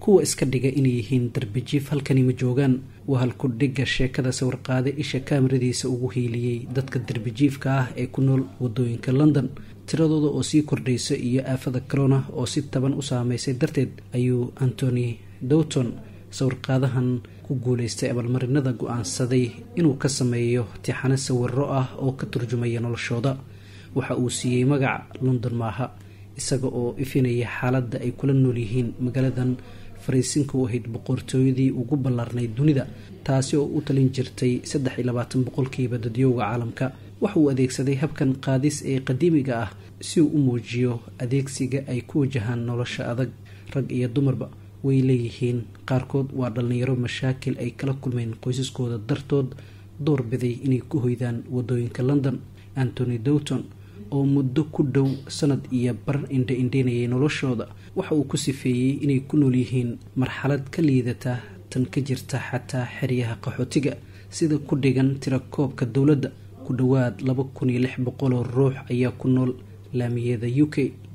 kuwa iska dhiga inay yihiin darbijiif halkani ma joogaan waa halku dhigga sheekada sawirqaade isha kaamiradiisa ugu hiiliyey dadka darbijiifka ah ee ku nool wadooyinka london tiradooda oo sii kordhaysa iyo aafada corona oo si taban u saameysay darteed ayuu antony dowton sawirqaadahan ku guulaystay abaalmarinada go-aansaday inuu ka sameeyo tixano sawiro ah oo ka turjumaya noloshooda waxa uu siiyey magac london maaha isaga oo ifinaya xaaladda ay kula nool yihiin magaaladan fariisinka u ahayd boqortooyadii ugu ballaarnayd dunida taasi oo u talin jirtay saddex iyo labaatan boqolkiiba dadyowga caalamka waxa uu adeegsaday habkan qaadis ee qadiimiga ah si uu u muujiyo adeegsiga ay ku wajahaan nolosha adag rag iyo dumarba way leeyihiin qaarkood waa dhallinyaro mashaakil ay kala kulmeen qoysaskooda dartood door biday inay ku hoydaan wadooyinka london antony dowton oo muddo ku dhow sanad iyo bar indha-indhaynayay noloshooda waxa uu ku sifeeyey inay ku nool yihiin marxalad ka liidata tan ka jirta xataa xeryaha qaxootiga sida ku dhigan tirakoobka dowladda ku dhowaad laba kun iyo lix boqol oo ruux ayaa ku nool laamiyada u k